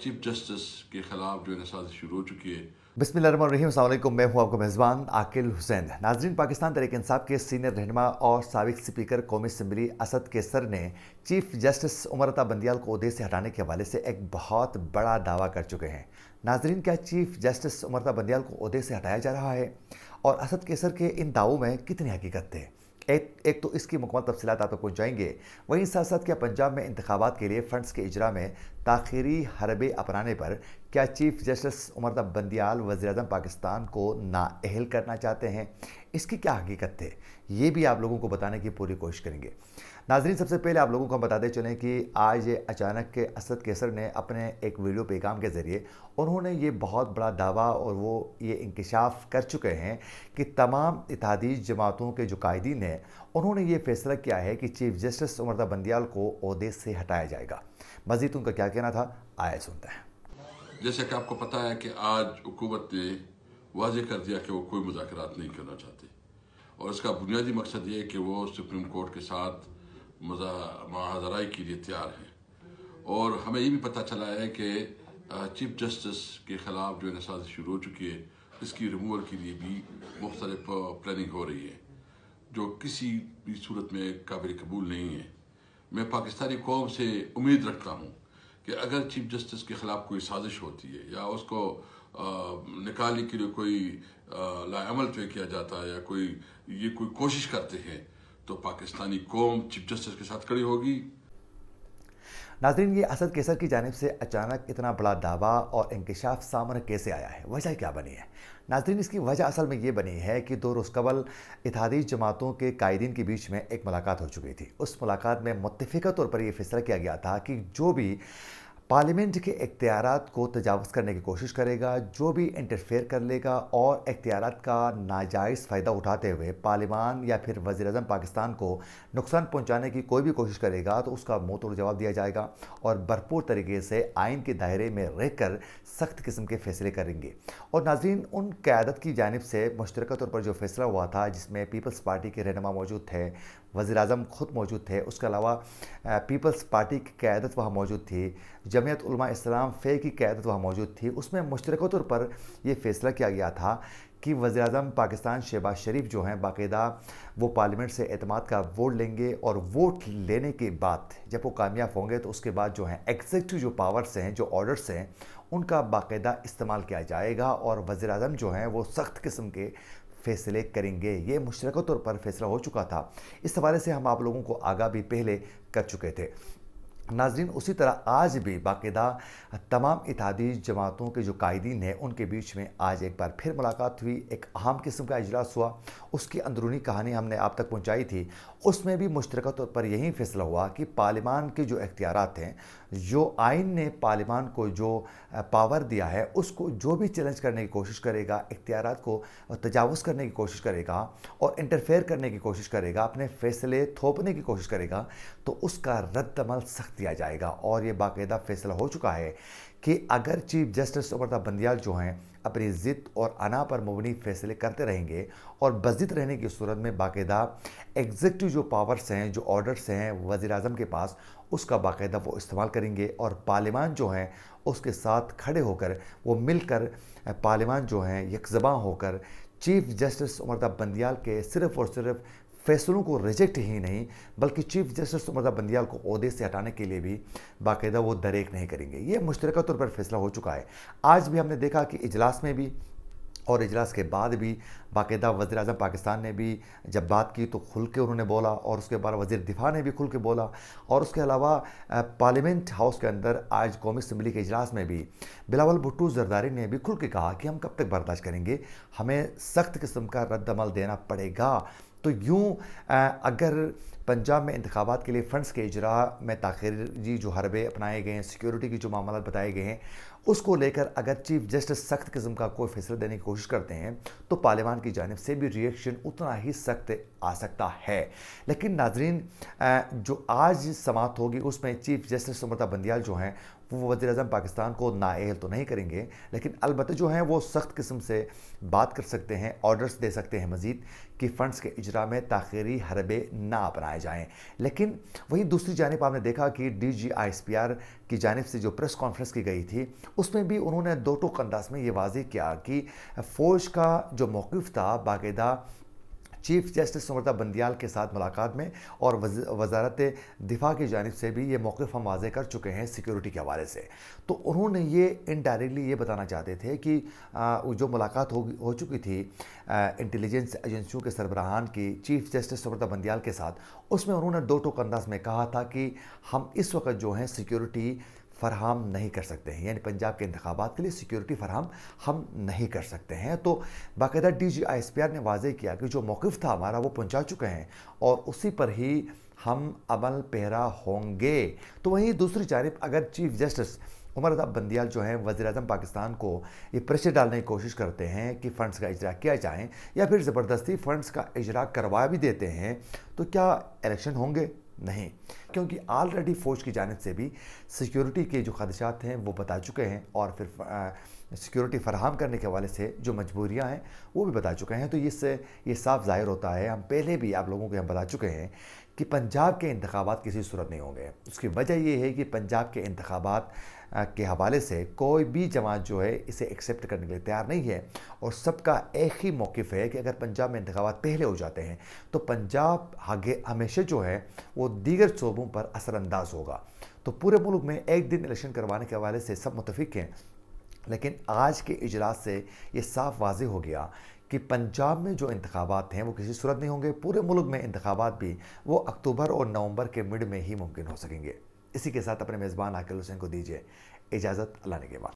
chief uh, justice के खिलाफ जो है साजिश शुरू हो चुकी है बसमिलकुम मैं हूं आपका मेज़बान आकिल हुसैन नाजरीन पाकिस्तान तरीक इंसाफ के सीनियर रहनमा और सबक स्पीकर कौमी असम्बली असद केसर ने चीफ जस्टिस उमरता बंदियाल को उहदे से हटाने के हवाले से एक बहुत बड़ा दावा कर चुके हैं नाजरीन क्या चीफ जस्टिस उमरता बंदियाल को उहदे से हटाया जा रहा है और असद केसर के इन दावों में कितनी हकीकत थे एक, एक तो इसकी मुकमल तफसीत आप तक पहुँच जाएंगे वहीं साथ साथ क्या पंजाब में इंतबात के लिए फ़ंड्स के इजरा में ताखीरी हरबे अपनाने पर क्या चीफ जस्टिस उमरतब बंदियाल वजी पाकिस्तान को नाअहल करना चाहते हैं इसकी क्या हकीकत है ये भी आप लोगों को बताने की पूरी कोशिश करेंगे नाजरीन सबसे पहले आप लोगों को हम बताते चलें कि आज ये अचानक के असद केसर ने अपने एक वीडियो पैगाम के ज़रिए उन्होंने ये बहुत बड़ा दावा और वो ये इंकशाफ कर चुके हैं कि तमाम इतिहादी जमातों के जो कायदीन हैं उन्होंने ये फैसला किया है कि चीफ जस्टिस उमरदा बंदियाल को अहदे से हटाया जाएगा मज़ीद उनका क्या कहना था आया सुनते हैं जैसे कि आपको पता है कि आज हुकूमत ने वाज कर दिया कि वो कोई मुजाकर नहीं करना चाहती और इसका बुनियादी मकसद ये है कि वो सुप्रीम कोर्ट के साथ महाजराई के लिए तैयार हैं और हमें ये भी पता चला है कि चीफ जस्टिस के ख़िलाफ़ जो नसाज शुरू हो चुकी है इसकी रिमूवल के लिए भी मुख्तलिफ प्लानिंग हो रही है जो किसी भी सूरत में काबिल कबूल नहीं है मैं पाकिस्तानी कौम से उम्मीद रखता हूँ कि अगर चीफ जस्टिस के ख़िलाफ़ कोई साजिश होती है या उसको निकालने के लिए कोई लाल पे किया जाता है या कोई ये कोई कोशिश करते हैं तो पाकिस्तानी कौम चीफ जस्टिस के साथ खड़ी होगी नाजरीन ये असद केसर की जानब से अचानक इतना बड़ा दावा और इंकशाफ सामने कैसे आया है वजह क्या बनी है नाजरीन इसकी वजह असल में ये बनी है कि दो रोज़ कबल इतिहादी जमातों के कायदीन के बीच में एक मुलाकात हो चुकी थी उस मुलाकात में मुतफ़ा तौर पर यह फैसला किया गया था कि जो भी पार्लियामेंट के इख्तियार को तजावज़ करने की कोशिश करेगा जो भी इंटरफेयर कर लेगा और इख्तियार का नाजायज़ फ़ायदा उठाते हुए पार्लिमान या फिर वज़ी अजम पाकिस्तान को नुकसान पहुँचाने की कोई भी कोशिश करेगा तो उसका मुँह तोड़ जवाब दिया जाएगा और भरपूर तरीके से आइन के दायरे में रह कर सख्त किस्म के फैसले करेंगे और नाजीन उन क्यादत की जानब से मुश्तरक तौर पर जो फैसला हुआ था जिसमें पीपल्स पार्टी के रहनमा मौजूद थे वज़ी अजम ख़ुद मौजूद थे उसके अलावा पीपल्स पार्टी की क्यादत वहाँ मौजूद थी जमीयत इस्लाम फ़े की क़्यादत वहाँ मौजूद थी उसमें मुश्तरक तौर पर यह फ़ैसला किया गया था कि वज़ी अजम पाकिस्तान शहबाज शरीफ जो हैं बाकायदा वो पार्लियामेंट से अतमाद का वोट लेंगे और वोट लेने के बाद जब वो कामयाब होंगे तो उसके बाद जो हैं एग्जेक्टिव जो पावर्स हैं जो ऑर्डर्स हैं उनका बाकायदा इस्तेमाल किया जाएगा और वज़ी अजम जो हैं वो सख्त किस्म के फैसले करेंगे ये मुश्तरक तौर पर फैसला हो चुका था इस हवाले से हम आप लोगों को आगा भी पहले कर चुके थे नाजरीन उसी तरह आज भी बाकायदा तमाम इतिहादी जमातों के जो कायदीन हैं उनके बीच में आज एक बार फिर मुलाकात हुई एक अहम किस्म का अजलास हुआ उसकी अंदरूनी कहानी हमने आप तक पहुँचाई थी उसमें भी मुश्तरक तौर पर यही फैसला हुआ कि पार्लिमान के जो इख्तियार हैं जो आइन ने पार्लिमान को जो पावर दिया है उसको जो भी चैलेंज करने की कोशिश करेगा इख्तियार को तजावज़ करने की कोशिश करेगा और इंटरफेयर करने की कोशिश करेगा अपने फैसले थोपने की कोशिश करेगा तो उसका रद्दमल सख्त दिया जाएगा और ये बाकायदा फैसला हो चुका है कि अगर चीफ जस्टिस उमरता बंदियाल जो हैं अपनी ज़िद और अना पर मबनी फैसले करते रहेंगे और बजिद रहने की सूरत में बाकायदा एग्जेक्टिव जो पावर्स हैं जो ऑर्डर्स हैं वज़ी अजम के पास उसका बाकायदा वो इस्तेमाल करेंगे और पार्लियामान जो हैं उसके साथ खड़े होकर वो मिलकर पार्लियामान जो हैं यकजबा होकर चीफ जस्टिस उमरता बंदियाल के सिर्फ़ और सिर्फ फैसलों को रिजेक्ट ही नहीं बल्कि चीफ जस्टिस सुमरदा बंदियाल को अहदे से हटाने के लिए भी बाकायदा वो दरेक नहीं करेंगे ये मुश्तरक तौर पर फैसला हो चुका है आज भी हमने देखा कि इजलास में भी और इजलास के बाद भी बाकायदा वजी अजम पाकिस्तान ने भी जब बात की तो खुल के उन्होंने बोला और उसके बाद वजी दिफा ने भी खुल के बोला और उसके अलावा पार्लियामेंट हाउस के अंदर आज कौमी असम्बली के अजलास में भी बिलावल भुट्टू जरदारी ने भी खुल के कहा कि हम कब तक बर्दाश्त करेंगे हमें सख्त किस्म का रद्दमल देना पड़ेगा तो यूँ अगर पंजाब में इंतबात के लिए फ़ंड्स के इजरा में ताखिरी जो हरबे अपनाए गए हैं सिक्योरिटी की जो मामला बताए गए हैं उसको लेकर अगर चीफ जस्टिस सख्त किस्म का कोई फैसला देने की कोशिश करते हैं तो पार्लियामान की जानब से भी रिएक्शन उतना ही सख्त आ सकता है लेकिन नाजरीन जो आज समाप्त होगी उसमें चीफ जस्टिस सुमृता बंदियाल जो हैं वो वजी अजम पाकिस्तान को नाअहल तो नहीं करेंगे लेकिन अलबत् जो हैं वो सख्त किस्म से बात कर सकते हैं ऑर्डर्स दे सकते हैं मज़ीद कि फ़ंड्स के इजरा में ताखिरी हरबे ना अपनाए बनाए जाएं लेकिन वहीं दूसरी जानब आपने देखा कि D G I S P R की जानब से जो प्रेस कॉन्फ्रेंस की गई थी उसमें भी उन्होंने दो टोक अंदाज में ये वाजे किया कि फ़ौज का जो मौकफ था बाकायदा चीफ जस्टिस उमरता बंदियाल के साथ मुलाकात में और वजारत दिफा की जानब से भी ये मौक़ हम वाजे कर चुके हैं सिक्योरिटी के हवाले से तो उन्होंने ये इनडायरेक्टली ये बताना चाहते थे कि जो मुलाकात हो हो चुकी थी इंटेलिजेंस एजेंसियों के सरबराहान की चीफ जस्टिस सुमरता बंदियाल के साथ उसमें उन्होंने दो टोक अंदाज में कहा था कि हम इस वक्त जो हैं सिक्योरिटी फरहम नहीं कर सकते हैं यानी पंजाब के इंतबात के लिए सिक्योरिटी फरहम हम नहीं कर सकते हैं तो बाकायदा D G I S P R ने वाजे किया कि जो मौक़ था हमारा वो पहुँचा चुके हैं और उसी पर ही हम अमल पैरा होंगे तो वहीं दूसरी जानब अगर चीफ जस्टिस उमर अदाब बंदियाल जो हैं वजी अजम पाकिस्तान को ये प्रेशर डालने की कोशिश करते हैं कि फ़ंड्स का इजरा किया जाए या फिर ज़बरदस्ती फ़ंड्स का इजरा करवा भी देते हैं तो क्या इलेक्शन होंगे नहीं क्योंकि ऑलरेडी फ़ौज की जानब से भी सिक्योरिटी के जो खदशात हैं वो बता चुके हैं और फिर सिक्योरिटी फराहम करने के हवाले से जो मजबूरियाँ हैं वो भी बता चुके हैं तो इससे ये साफ जाहिर होता है हम पहले भी आप लोगों को हम बता चुके हैं कि पंजाब के इंतबात किसी सूरत नहीं होंगे उसकी वजह ये है कि पंजाब के इंतबात के हवाले से कोई भी जमात जो है इसे एक्सेप्ट करने के लिए तैयार नहीं है और सबका एक ही मौक़ है कि अगर पंजाब में इंतबात पहले हो जाते हैं तो पंजाब आगे हमेशा जो है वो दीगर शोबों पर असरानंदाज होगा तो पूरे मुल्क में एक दिन इलेक्शन करवाने के हवाले से सब मुतफिक हैं लेकिन आज के इजलास से ये साफ वाजे हो गया कि पंजाब में जो इंतबात हैं वो किसी सूरत नहीं होंगे पूरे मुल्क में इंतबात भी वो अक्टूबर और नवंबर के मिड में ही मुमकिन हो सकेंगे इसी के साथ अपने मेज़बान आकिल हुसैन को दीजिए इजाज़त अल्लाह ने के बाद